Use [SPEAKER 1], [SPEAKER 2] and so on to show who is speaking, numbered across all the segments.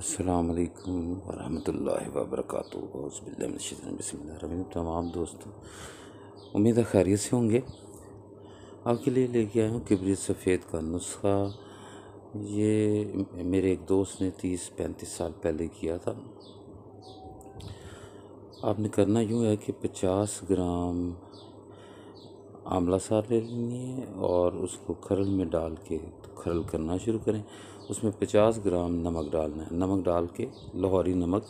[SPEAKER 1] अल्लाम वरहमल वबरक बसमिल तमाम दोस्तों उम्मीद है खैरियत से होंगे आपके लिए लेके आया हूँ किबरी सफ़ेद का नुस्खा ये मेरे एक दोस्त ने तीस पैंतीस साल पहले किया था आपने करना यूँ है कि पचास ग्राम आंवला सार ले लेनी है और उसको खरल में डाल के तो खरल करना शुरू करें उसमें पचास ग्राम नमक डालना है नमक डाल के लाहौरी नमक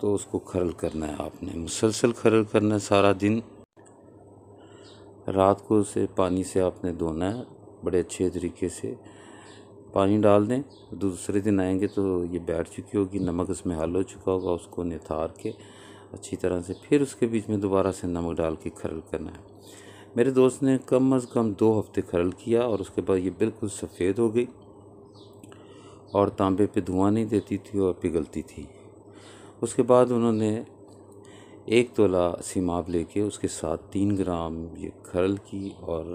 [SPEAKER 1] तो उसको खरल करना है आपने मुसलसल खरल करना है सारा दिन रात को उसे पानी से आपने धोना है बड़े अच्छे तरीके से पानी डाल दें दूसरे दिन आएंगे तो ये बैठ चुकी होगी नमक उसमें हल हो चुका होगा उसको निथार के अच्छी तरह से फिर उसके बीच में दोबारा से नमक डाल के खरल करना है मेरे दोस्त ने कम अज़ कम दो हफ्ते खरल किया और उसके बाद ये बिल्कुल सफ़ेद हो गई और तांबे पे धुआं नहीं देती थी और पिघलती थी उसके बाद उन्होंने एक तोला सीमाब लेके उसके साथ तीन ग्राम ये खरल की और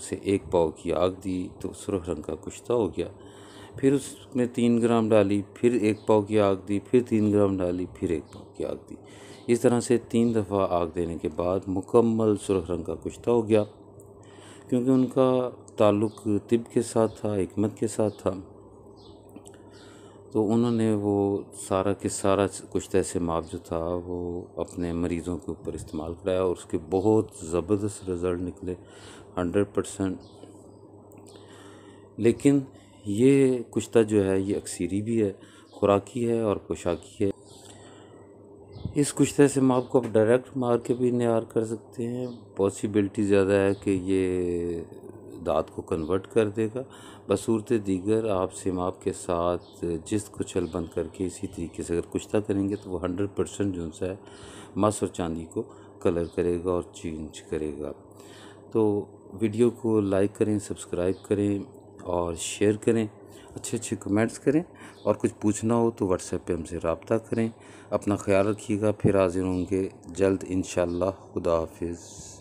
[SPEAKER 1] उसे एक पाव की आग दी तो सुरख रंग का कुश्ता हो गया फिर उसमें तीन ग्राम डाली फिर एक पाव की आग दी फिर तीन ग्राम डाली फिर एक पाव की आग दी इस तरह से तीन दफ़ा आग देने के बाद मुकम्मल सुरख रंग का कुश्ता हो गया क्योंकि उनका ताल्लुक़ तिब के साथ था हमत के साथ था तो उन्होंने वो सारा के सारा कुश्त ऐसे माप जो था वो अपने मरीज़ों के ऊपर इस्तेमाल कराया और उसके बहुत ज़बरदस्त रिज़ल्ट निकले हंड्रेड परसेंट लेकिन ये कुश्ता जो है ये अक्सरी भी है खुराकी है और पोशाकी है इस कुश्ते से माप को आप डायरेक्ट मार के भी नार कर सकते हैं पॉसिबिलिटी ज़्यादा है कि ये दांत को कन्वर्ट कर देगा बसूरत दीगर आप सिमाप के साथ जिस को बंद करके इसी तरीके से अगर कुश्ता करेंगे तो वो हंड्रेड परसेंट जो सा है मस और चांदी को कलर करेगा और चेंज करेगा तो वीडियो को लाइक करें सब्सक्राइब करें और शेयर करें अच्छे अच्छे कमेंट्स करें और कुछ पूछना हो तो व्हाट्सएप पे हमसे रबता करें अपना ख्याल रखिएगा फिर हाजिर होंगे जल्द इन खुदा हाफिज़